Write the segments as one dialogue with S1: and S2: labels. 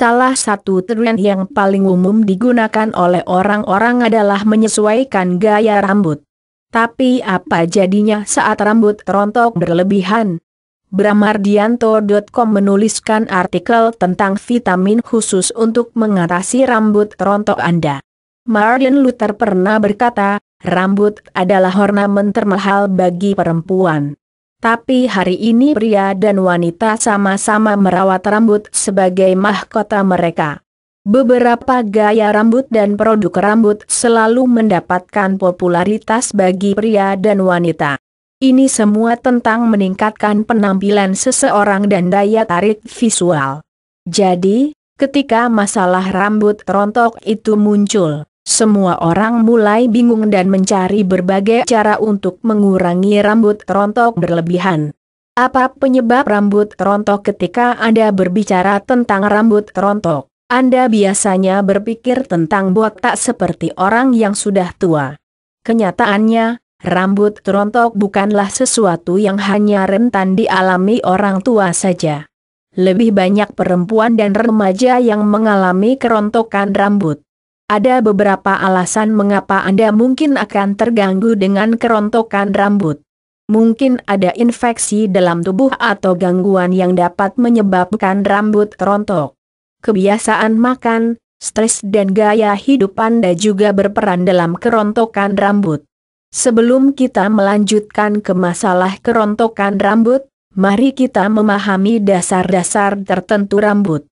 S1: Salah satu tren yang paling umum digunakan oleh orang-orang adalah menyesuaikan gaya rambut. Tapi apa jadinya saat rambut rontok berlebihan? Bramardianto.com menuliskan artikel tentang vitamin khusus untuk mengatasi rambut rontok Anda. Martin Luther pernah berkata, rambut adalah ornamen termahal bagi perempuan. Tapi hari ini pria dan wanita sama-sama merawat rambut sebagai mahkota mereka. Beberapa gaya rambut dan produk rambut selalu mendapatkan popularitas bagi pria dan wanita. Ini semua tentang meningkatkan penampilan seseorang dan daya tarik visual. Jadi, ketika masalah rambut rontok itu muncul, semua orang mulai bingung dan mencari berbagai cara untuk mengurangi rambut rontok berlebihan. Apa penyebab rambut rontok ketika Anda berbicara tentang rambut rontok? Anda biasanya berpikir tentang botak seperti orang yang sudah tua. Kenyataannya, rambut rontok bukanlah sesuatu yang hanya rentan dialami orang tua saja. Lebih banyak perempuan dan remaja yang mengalami kerontokan rambut. Ada beberapa alasan mengapa Anda mungkin akan terganggu dengan kerontokan rambut. Mungkin ada infeksi dalam tubuh atau gangguan yang dapat menyebabkan rambut rontok. Kebiasaan makan, stres dan gaya hidup Anda juga berperan dalam kerontokan rambut. Sebelum kita melanjutkan ke masalah kerontokan rambut, mari kita memahami dasar-dasar tertentu rambut.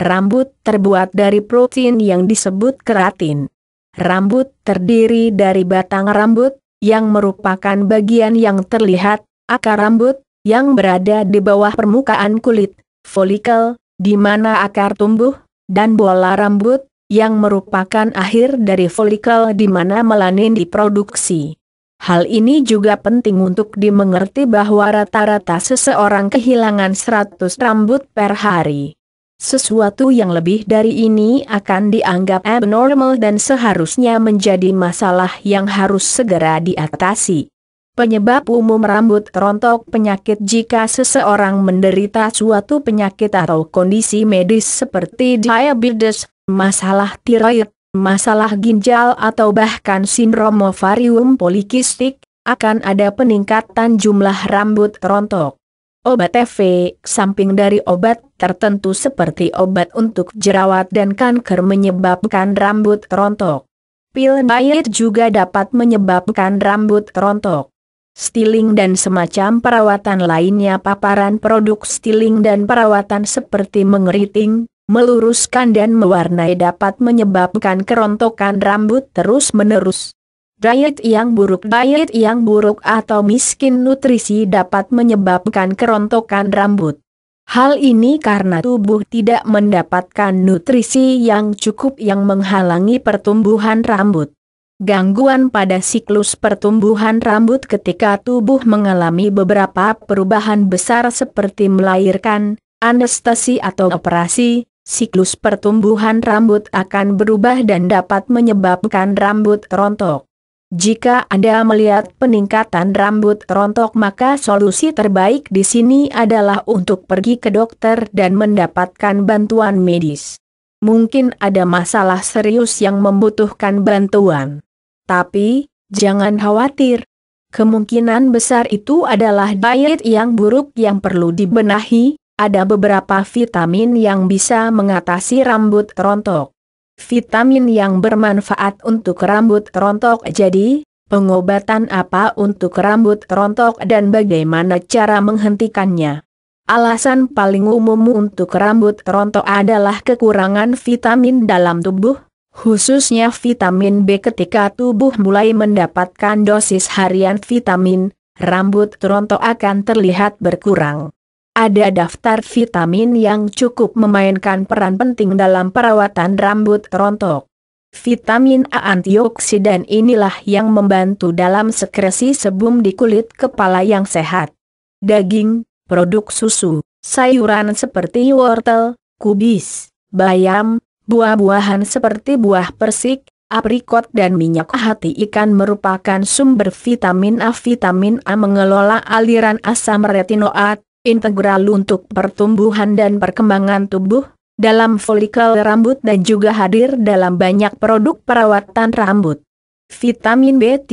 S1: Rambut terbuat dari protein yang disebut keratin. Rambut terdiri dari batang rambut, yang merupakan bagian yang terlihat, akar rambut, yang berada di bawah permukaan kulit, folikel, di mana akar tumbuh, dan bola rambut, yang merupakan akhir dari folikel di mana melanin diproduksi. Hal ini juga penting untuk dimengerti bahwa rata-rata seseorang kehilangan 100 rambut per hari. Sesuatu yang lebih dari ini akan dianggap abnormal dan seharusnya menjadi masalah yang harus segera diatasi. Penyebab umum rambut rontok penyakit jika seseorang menderita suatu penyakit atau kondisi medis seperti diabetes, masalah tiroid, masalah ginjal atau bahkan sindrom ovarium polikistik, akan ada peningkatan jumlah rambut rontok. Obat efek samping dari obat tertentu seperti obat untuk jerawat dan kanker menyebabkan rambut rontok. Pil diet juga dapat menyebabkan rambut rontok. Stiling dan semacam perawatan lainnya paparan produk stiling dan perawatan seperti mengeriting, meluruskan dan mewarnai dapat menyebabkan kerontokan rambut terus-menerus. Diet yang buruk Diet yang buruk atau miskin nutrisi dapat menyebabkan kerontokan rambut. Hal ini karena tubuh tidak mendapatkan nutrisi yang cukup yang menghalangi pertumbuhan rambut. Gangguan pada siklus pertumbuhan rambut ketika tubuh mengalami beberapa perubahan besar seperti melahirkan, anestesi atau operasi, siklus pertumbuhan rambut akan berubah dan dapat menyebabkan rambut rontok. Jika Anda melihat peningkatan rambut rontok maka solusi terbaik di sini adalah untuk pergi ke dokter dan mendapatkan bantuan medis. Mungkin ada masalah serius yang membutuhkan bantuan. Tapi, jangan khawatir. Kemungkinan besar itu adalah diet yang buruk yang perlu dibenahi, ada beberapa vitamin yang bisa mengatasi rambut rontok. Vitamin yang bermanfaat untuk rambut rontok jadi, pengobatan apa untuk rambut rontok dan bagaimana cara menghentikannya. Alasan paling umum untuk rambut rontok adalah kekurangan vitamin dalam tubuh, khususnya vitamin B ketika tubuh mulai mendapatkan dosis harian vitamin, rambut rontok akan terlihat berkurang ada daftar vitamin yang cukup memainkan peran penting dalam perawatan rambut rontok. Vitamin A antioksidan inilah yang membantu dalam sekresi sebum di kulit kepala yang sehat. Daging, produk susu, sayuran seperti wortel, kubis, bayam, buah-buahan seperti buah persik, aprikot dan minyak hati ikan merupakan sumber vitamin A. Vitamin A mengelola aliran asam retinoat, integral untuk pertumbuhan dan perkembangan tubuh, dalam folikel rambut dan juga hadir dalam banyak produk perawatan rambut. Vitamin B3,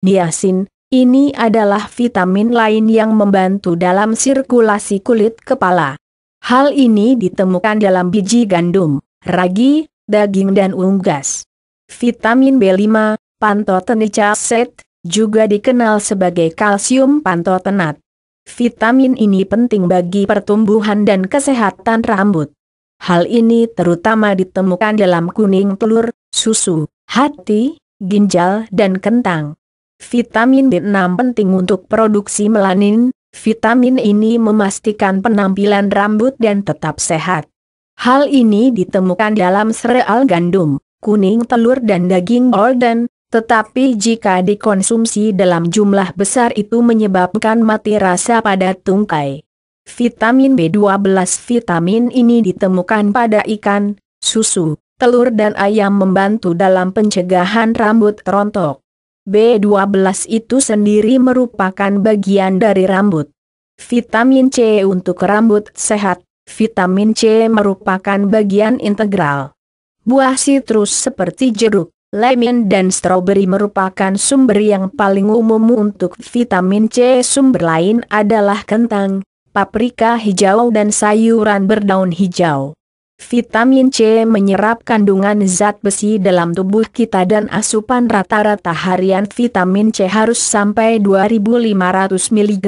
S1: niacin, ini adalah vitamin lain yang membantu dalam sirkulasi kulit kepala. Hal ini ditemukan dalam biji gandum, ragi, daging dan unggas. Vitamin B5, pantotenicalcet, juga dikenal sebagai kalsium pantotenat. Vitamin ini penting bagi pertumbuhan dan kesehatan rambut. Hal ini terutama ditemukan dalam kuning telur, susu, hati, ginjal, dan kentang. Vitamin B6 penting untuk produksi melanin, vitamin ini memastikan penampilan rambut dan tetap sehat. Hal ini ditemukan dalam sereal gandum, kuning telur dan daging orden, tetapi jika dikonsumsi dalam jumlah besar itu menyebabkan mati rasa pada tungkai. Vitamin B12 Vitamin ini ditemukan pada ikan, susu, telur dan ayam membantu dalam pencegahan rambut rontok. B12 itu sendiri merupakan bagian dari rambut. Vitamin C untuk rambut sehat, vitamin C merupakan bagian integral. Buah sitrus seperti jeruk, Lemon dan stroberi merupakan sumber yang paling umum untuk vitamin C. Sumber lain adalah kentang, paprika hijau dan sayuran berdaun hijau. Vitamin C menyerap kandungan zat besi dalam tubuh kita dan asupan rata-rata harian vitamin C harus sampai 2500 mg.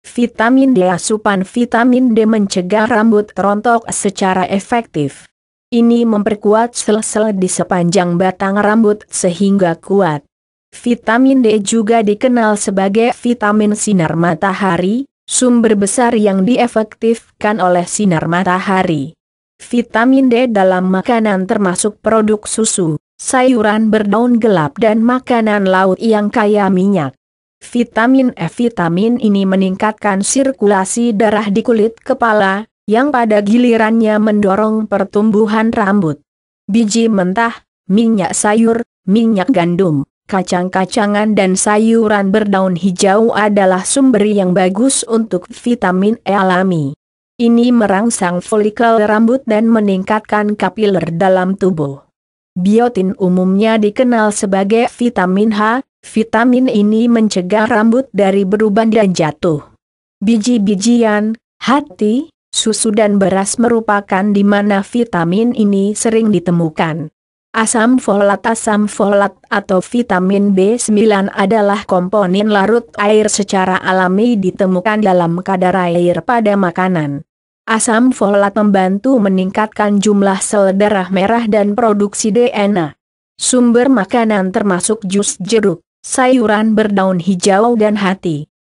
S1: Vitamin D Asupan vitamin D mencegah rambut rontok secara efektif. Ini memperkuat sel-sel di sepanjang batang rambut sehingga kuat. Vitamin D juga dikenal sebagai vitamin sinar matahari, sumber besar yang diefektifkan oleh sinar matahari. Vitamin D dalam makanan termasuk produk susu, sayuran berdaun gelap dan makanan laut yang kaya minyak. Vitamin E Vitamin ini meningkatkan sirkulasi darah di kulit kepala, yang pada gilirannya mendorong pertumbuhan rambut. Biji mentah, minyak sayur, minyak gandum, kacang-kacangan dan sayuran berdaun hijau adalah sumber yang bagus untuk vitamin E alami. Ini merangsang folikel rambut dan meningkatkan kapiler dalam tubuh. Biotin umumnya dikenal sebagai vitamin H, vitamin ini mencegah rambut dari beruban dan jatuh. Biji-bijian, hati, Susu dan beras merupakan di mana vitamin ini sering ditemukan. Asam folat Asam folat atau vitamin B9 adalah komponen larut air secara alami ditemukan dalam kadar air pada makanan. Asam folat membantu meningkatkan jumlah sel darah merah dan produksi DNA. Sumber makanan termasuk jus jeruk, sayuran berdaun hijau dan hati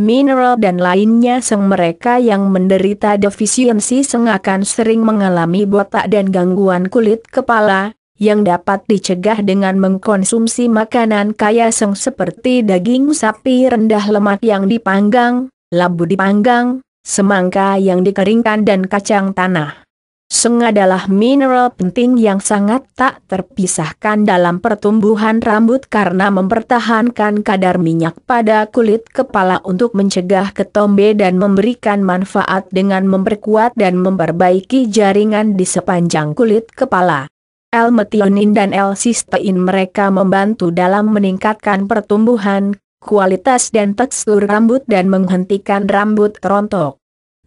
S1: mineral dan lainnya seng mereka yang menderita defisiensi seng akan sering mengalami botak dan gangguan kulit kepala, yang dapat dicegah dengan mengkonsumsi makanan kaya seng seperti daging sapi rendah lemak yang dipanggang, labu dipanggang, semangka yang dikeringkan dan kacang tanah. Seng adalah mineral penting yang sangat tak terpisahkan dalam pertumbuhan rambut karena mempertahankan kadar minyak pada kulit kepala untuk mencegah ketombe dan memberikan manfaat dengan memperkuat dan memperbaiki jaringan di sepanjang kulit kepala. L-metionin dan L-sistein mereka membantu dalam meningkatkan pertumbuhan, kualitas dan tekstur rambut dan menghentikan rambut rontok.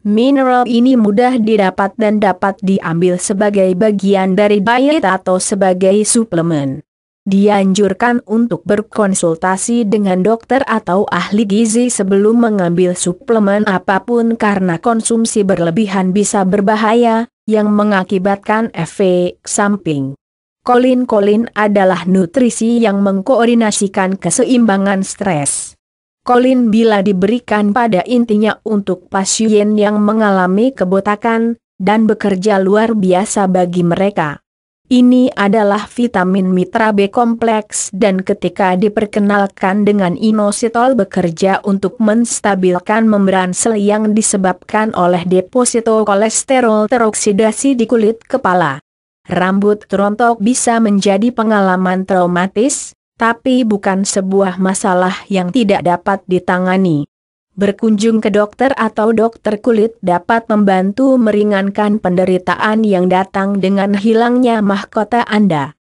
S1: Mineral ini mudah didapat dan dapat diambil sebagai bagian dari diet atau sebagai suplemen. Dianjurkan untuk berkonsultasi dengan dokter atau ahli gizi sebelum mengambil suplemen apapun karena konsumsi berlebihan bisa berbahaya, yang mengakibatkan efek samping. Kolin-kolin adalah nutrisi yang mengkoordinasikan keseimbangan stres Kolin bila diberikan pada intinya untuk pasien yang mengalami kebotakan, dan bekerja luar biasa bagi mereka. Ini adalah vitamin mitra B kompleks dan ketika diperkenalkan dengan inositol bekerja untuk menstabilkan membran sel yang disebabkan oleh deposito kolesterol teroksidasi di kulit kepala. Rambut rontok bisa menjadi pengalaman traumatis, tapi bukan sebuah masalah yang tidak dapat ditangani. Berkunjung ke dokter atau dokter kulit dapat membantu meringankan penderitaan yang datang dengan hilangnya mahkota Anda.